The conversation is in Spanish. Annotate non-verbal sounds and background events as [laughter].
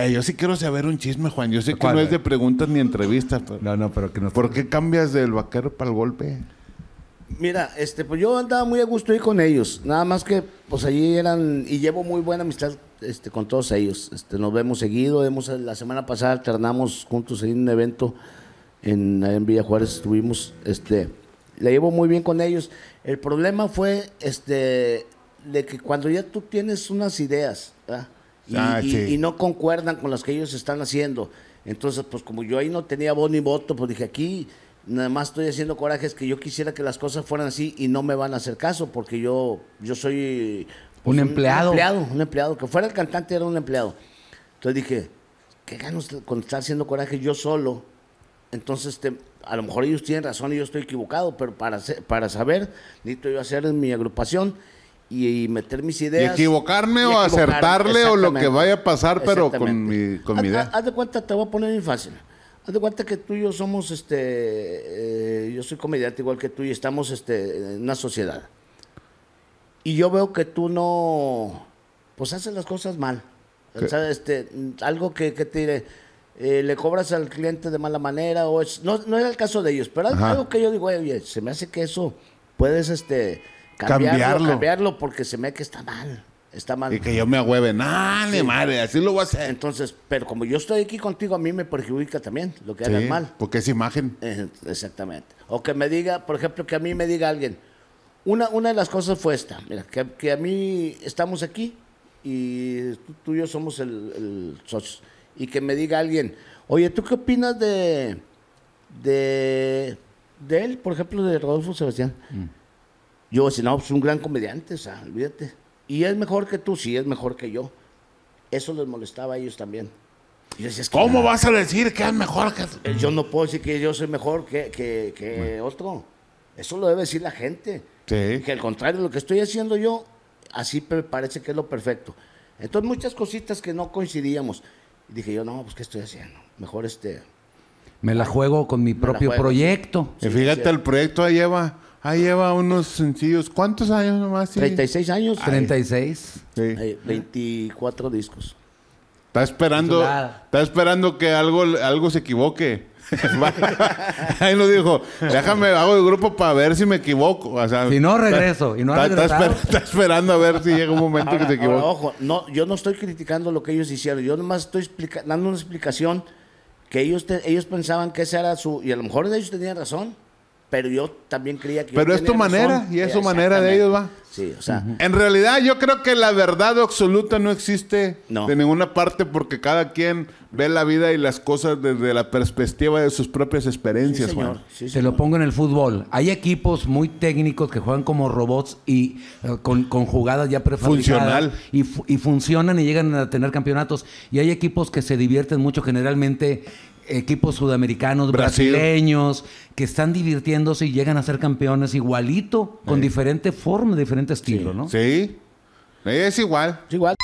Eh, yo sí quiero saber un chisme, Juan. Yo sé que no es de preguntas ni entrevistas. No, no, pero que no. ¿Por qué cambias del vaquero para el golpe? Mira, este, pues yo andaba muy a gusto ahí con ellos. Nada más que, pues allí eran, y llevo muy buena amistad este, con todos ellos. Este, nos vemos seguido. Hemos, la semana pasada alternamos juntos en un evento en, en Villa Juárez. Estuvimos, este, la llevo muy bien con ellos. El problema fue, este, de que cuando ya tú tienes unas ideas, Ah, y, no concuerdan con las que ellos están haciendo. Entonces, pues como yo ahí no tenía voz ni voto, pues dije, aquí nada más estoy haciendo corajes que yo quisiera que las cosas fueran así y no me van a hacer caso, porque yo, yo soy... Pues, un empleado. Un empleado, un empleado. Que fuera el cantante era un empleado. Entonces dije, ¿qué ganas con estar haciendo coraje yo solo? Entonces, este, a lo mejor ellos tienen razón y yo estoy equivocado, pero para, para saber, necesito yo hacer en mi agrupación y, meter mis ideas. equivocarme o acertarle o lo que vaya a pasar, pero con mi, con idea. Haz de cuenta, te voy a poner bien fácil. Haz de cuenta que tú y yo somos, este, eh, yo soy comediante igual que tú y estamos este, en una sociedad. Y yo veo que tú no, pues haces las cosas mal. este, algo que, que te diré, eh, le cobras al cliente de mala manera, o es, no, era el caso de ellos, pero algo que yo digo, oye, se me hace que eso puedes, este, cambiarlo, cambiarlo. porque se me que está mal. Está mal. Y que yo me agüeve, nada, madre, así lo voy a hacer. Entonces, pero como yo estoy aquí contigo, a mí me perjudica también lo que mal. Porque es imagen. Eh, exactamente. O que me diga, por ejemplo, que a mí me diga alguien, una, una de las cosas fue esta, mira, que, a mí estamos aquí y tú, y yo somos el, el Y que me diga alguien, oye, ¿tú qué opinas de, de, de él, por ejemplo, de Rodolfo Sebastián? Mm. Yo decía, no, pues un gran comediante, o sea, olvídate. Y es mejor que tú, sí, es mejor que yo. Eso les molestaba a ellos también. Y ¿Cómo vas a decir que es mejor que tú? Eh, yo no puedo decir que yo soy mejor que, otro. Eso lo debe decir la gente. Que al contrario, lo que estoy haciendo yo, así parece que es lo perfecto. Entonces, muchas cositas que no coincidíamos. dije yo, no, pues, ¿qué estoy haciendo? Mejor este... Me la juego con mi propio proyecto. fíjate, el proyecto ahí lleva Ahí lleva unos sencillos. ¿Cuántos años nomás? 36 años. 36. 24 discos. Está esperando, está esperando que algo, algo se equivoque. [laughs] Ahí lo dijo, déjame, hago el grupo para ver si me equivoco. O si no, regreso. Está, y no esperando a ver si llega un momento que te equivoque. ojo, no, yo no estoy criticando lo que ellos hicieron. Yo nomás estoy dando una explicación que ellos, ellos pensaban que ese era su... Y a lo mejor ellos tenían razón pero yo también creía que... Pero es tu manera y es su manera de ellos, va. Sí, o sea... En realidad yo creo que la verdad absoluta no existe de ninguna parte porque cada quien ve la vida y las cosas desde la perspectiva de sus propias experiencias, sí, señor. lo pongo en el fútbol. Hay equipos muy técnicos que juegan como robots y eh, con, con, jugadas ya prefabricadas. Funcional. Y, y funcionan y llegan a tener campeonatos. Y hay equipos que se divierten mucho generalmente equipos sudamericanos, brasileños, que están divirtiéndose y llegan a ser campeones igualito, con diferente forma, diferente estilo, ¿no? Sí, es igual. Es igual.